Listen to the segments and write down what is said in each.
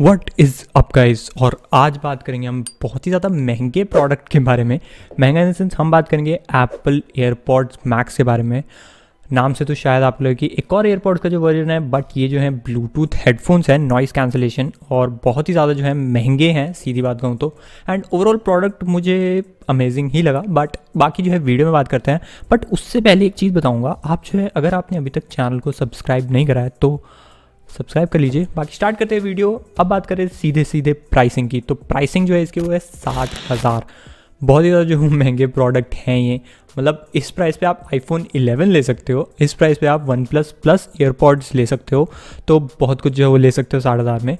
what is up guys और आज बात करेंगे हम बहुत ही ज़्यादा महंगे प्रोडक्ट के बारे में महंगा इन सेंस हम बात करेंगे एप्पल एयरपॉड्स मैक्स के बारे में नाम से तो शायद आप लोगों की एक और एयरपॉड्स का जो वर्जन है बट ये जो है ब्लूटूथ हेडफोन्स हैं नॉइस कैंसिलेशन और बहुत ही ज़्यादा जो है महंगे हैं सीधी बात कहूँ तो एंड ओवरऑल प्रोडक्ट मुझे अमेजिंग ही लगा बट बाकी जो है वीडियो में बात करते हैं बट उससे पहले एक चीज़ बताऊँगा आप जो है अगर आपने अभी तक चैनल को सब्सक्राइब नहीं कराया तो सब्सक्राइब कर लीजिए बाकी स्टार्ट करते हैं वीडियो अब बात करें सीधे सीधे प्राइसिंग की तो प्राइसिंग जो है इसकी वो है साठ हज़ार बहुत ही ज़्यादा जो महंगे प्रोडक्ट हैं ये मतलब इस प्राइस पे आप आईफोन 11 ले सकते हो इस प्राइस पे आप वन प्लस प्लस एयरपॉड्स ले सकते हो तो बहुत कुछ जो है वो ले सकते हो साठ हज़ार में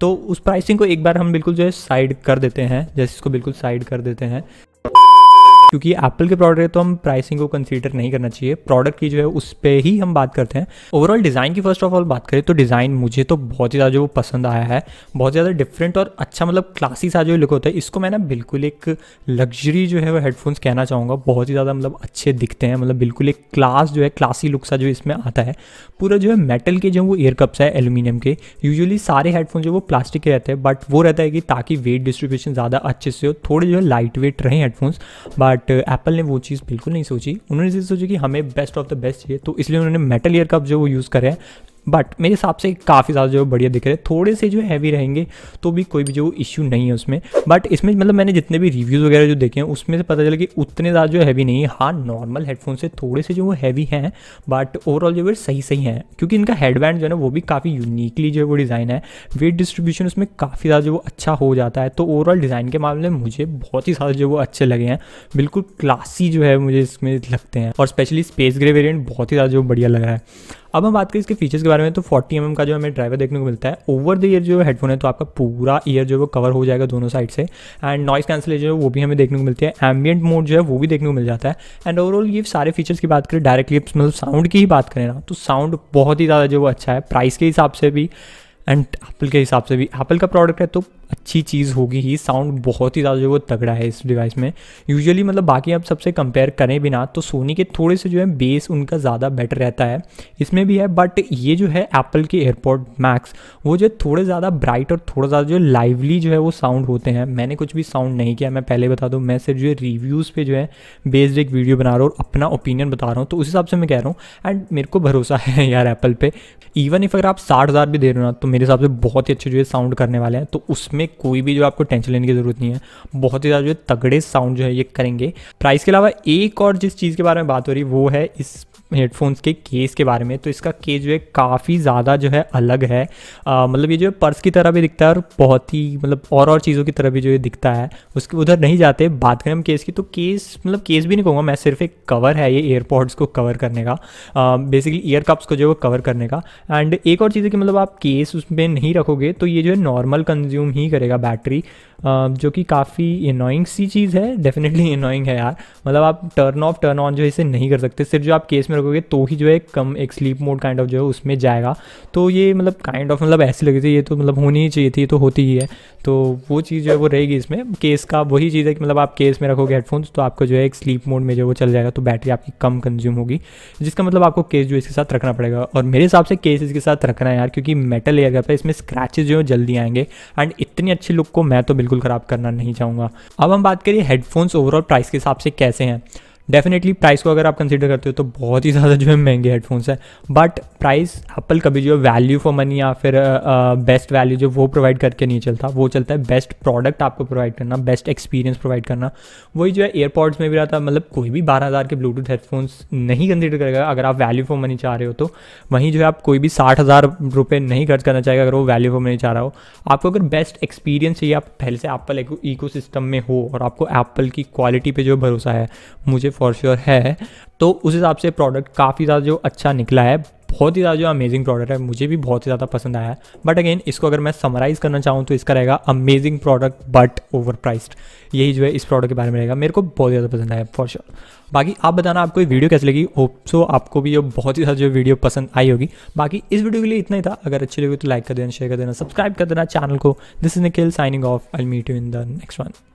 तो उस प्राइसिंग को एक बार हम बिल्कुल जो है साइड कर देते हैं जैसे इसको बिल्कुल साइड कर देते हैं क्योंकि एप्पल के प्रोडक्ट है तो हम प्राइसिंग को कंसीडर नहीं करना चाहिए प्रोडक्ट की जो है उस पर ही हम बात करते हैं ओवरऑल डिज़ाइन की फर्स्ट ऑफ ऑल बात करें तो डिज़ाइन मुझे तो बहुत ही ज़्यादा जो पसंद आया है बहुत ज़्यादा डिफरेंट और अच्छा मतलब क्लासी सा जो लुक होता है इसको मैं ना बिल्कुल एक लग्जरी जो है वो हेडफोन्स कहना चाहूँगा बहुत ही ज़्यादा मतलब अच्छे दिखते हैं मतलब बिल्कुल एक क्लास जो है क्लासी लुक सा जो इसमें आता है पूरा जो है मेटल के जो वो एयर कप्स है एल्यूमिनियम के यूजुअली सारे हेडफोन जो वो प्लास्टिक के रहते हैं बट वो रहता है कि ताकि वेट डिस्ट्रीब्यूशन ज़्यादा अच्छे से हो थोड़े जो है लाइट वेट रहे headphones but but Apple uh, ने वो चीज़ बिल्कुल नहीं सोची उन्होंने सोची कि हमें बेस्ट ऑफ द बेस्ट चाहिए तो इसलिए उन्होंने मेटल ईयर कप जो वो यूज़ करें बट मेरे हिसाब से काफ़ी ज़्यादा जो बढ़िया दिख रहे हैं थोड़े से जो हैवी रहेंगे तो भी कोई भी जो इशू नहीं है उसमें बट इसमें मतलब मैंने जितने भी रिव्यूज़ वगैरह जो देखे हैं उसमें से पता चला कि उतने ज़्यादा जो हैवी नहीं है हाँ नॉर्मल हेडफोन से थोड़े से जो वो हैवी हैं बट ओवरऑल जो है सही सही हैं क्योंकि इनका हेडबैंड जो है ना वो भी काफ़ी यूनिकली जो है वो डिज़ाइन है वेट डिस्ट्रीब्यूशन उसमें काफ़ी ज़्यादा जो अच्छा हो जाता है तो ओवरऑल डिज़ाइन के मामले में मुझे बहुत ही ज़्यादा जो वो अच्छे लगे हैं बिल्कुल क्लासी जो है मुझे इसमें लगते हैं और स्पेशली स्पेस ग्रे वेरियंट बहुत ही ज़्यादा जो बढ़िया लग रहा है अब हम बात करें इसके फीचर्स के बारे में तो 40 एम mm का जो हमें ड्राइवर देखने को मिलता है ओवर द ईयर जो हेडफोन है तो आपका पूरा ईयर जो है वो कवर हो जाएगा दोनों साइड से एंड नॉइस कैंसिल जो है वो भी हमें देखने को मिलती है एम्बियंट मोड जो है वो भी देखने को मिल जाता है एंड ओवरऑल ये सारे फीचर्स की बात करें डायरेक्टली मतलब साउंड की ही बात करें ना तो साउंड बहुत ही ज़्यादा जो अच्छा है प्राइस के हिसाब से भी एंड एप्पल के हिसाब से भी एप्पल का प्रोडक्ट है तो अच्छी चीज़ होगी ही साउंड बहुत ही ज़्यादा जो वो तगड़ा है इस डिवाइस में यूजुअली मतलब बाकी आप सबसे कंपेयर करें बिना तो सोनी के थोड़े से जो है बेस उनका ज़्यादा बेटर रहता है इसमें भी है बट ये जो है एप्पल के एयरपोर्ट मैक्स वो जो थोड़े ज़्यादा ब्राइट और थोड़ा ज़्यादा जो लाइवली जो है वो साउंड होते हैं मैंने कुछ भी साउंड नहीं किया मैं पहले बता दूँ मैं सिर्फ जो है रिव्यूज़ पर जो है बेस्ड एक वीडियो बना रहा हूँ और अपना ओपिनियन बता रहा हूँ तो उस हिसाब से मैं कह रहा हूँ एंड मेरे को भरोसा है यार एप्पल पर इवन इफ अगर आप साठ हज़ार भी दे रहे हो ना तो मेरे हिसाब से बहुत ही अच्छे जो है साउंड करने वाले हैं तो उसमें इसमें कोई भी जो आपको टेंशन लेने की ज़रूरत नहीं है बहुत ही ज़्यादा जो तगड़े साउंड जो है ये करेंगे प्राइस के अलावा एक और जिस चीज़ के बारे में बात हो रही है वो है इस हेडफोन्स के केस के बारे में तो इसका केस जो है काफ़ी ज़्यादा जो है अलग है मतलब ये जो है पर्स की तरह भी दिखता है और बहुत ही मतलब और और चीज़ों की तरह भी जो ये दिखता है उसके उधर नहीं जाते बात करें हम केस की तो केस मतलब केस भी नहीं कहूँगा मैं सिर्फ एक कवर है ये एयरपॉड्स को कवर करने का बेसिकली ईयर कप्स को जो है वो कवर करने का एंड एक और चीज़ है कि मतलब आप केस उसमें नहीं रखोगे तो ये जो है नॉर्मल कंज्यूम ही करेगा बैटरी जो कि काफ़ी इनोइंग सी चीज़ है डेफिनेटली इनोइंग है यार मतलब आप टर्न ऑफ टर्न ऑन जो है इसे नहीं कर सकते सिर्फ जो आप केस में रखोगे तो ही जो है कम एक स्लीप मोड काइंड ऑफ जो है उसमें जाएगा तो ये मतलब काइंड ऑफ मतलब ऐसी लगी थी ये तो मतलब होनी ही चाहिए थी ये तो होती ही है तो वो चीज़ जो है वो रहेगी इसमें केस का वही चीज़ है कि मतलब आप केस में रखोगे हेडफोन्स तो आपको जो है एक स्लीप मोड में जो वो चल जाएगा तो बैटरी आपकी कम कंज्यूम होगी जिसका मतलब आपको केस जो इसके साथ रखना पड़ेगा और मेरे हिसाब से केस इसके साथ रखना है यार क्योंकि मेटल एयर का इसमें स्क्रैचेज जो है जल्दी आएंगे एंड इतनी अच्छी लुक को मैं तो बिल्कुल ख़राब करना नहीं चाहूँगा अब हम बात करिए हेडफोन्स ओवरऑल प्राइस के हिसाब से कैसे हैं डेफिनेटली प्राइस को अगर आप कंसिडर करते हो तो बहुत ही ज़्यादा जो है महंगे हेडफोन्स हैं बट प्राइस एप्पल कभी जो है वैल्यू फॉर मनी या फिर बेस्ट वैल्यू जो वो प्रोवाइड करके नहीं चलता वो चलता है बेस्ट प्रोडक्ट आपको प्रोवाइड करना बेस्ट एक्सपीरियंस प्रोवाइड करना वही जो है एयरपॉड्स में भी रहता है मतलब कोई भी बारह हज़ार के ब्लूटूथ हेडफोन्स नहीं कंसिडर करेगा अगर आप वैल्यू फॉर मनी चाह रहे हो तो वहीं जो है आप कोई भी साठ हज़ार रुपये नहीं खर्च करना चाहेगा अगर वो वैल्यू फॉर मनी चाह रहा हो आपको अगर बेस्ट एक्सपीरियंस चाहिए आप पहले से एप्पल इको में हो और आपको एप्पल की क्वालिटी पर जो भरोसा है मुझे फॉर श्योर है तो उस हिसाब से प्रोडक्ट काफ़ी ज़्यादा जो अच्छा निकला है बहुत ही ज़्यादा जो अमेजिंग प्रोडक्ट है मुझे भी बहुत ही ज़्यादा पसंद आया बट अगेन इसको अगर मैं समराइज़ करना चाहूँ तो इसका रहेगा अमेजिंग प्रोडक्ट बट ओवर यही जो है इस प्रोडक्ट के बारे में रहेगा मेरे को बहुत ज़्यादा पसंद आया फॉर श्योर बाकी आप बताना आपको ये वीडियो कैसी लगी होप सो आपको भी ये बहुत ही ज़्यादा जो वीडियो पसंद आई होगी बाकी इस वीडियो के लिए इतना ही था अगर अच्छी लगी तो लाइक कर देना शेयर कर देना सब्सक्राइब कर देना चैनल को this is Nikhil signing off I meet you in the next one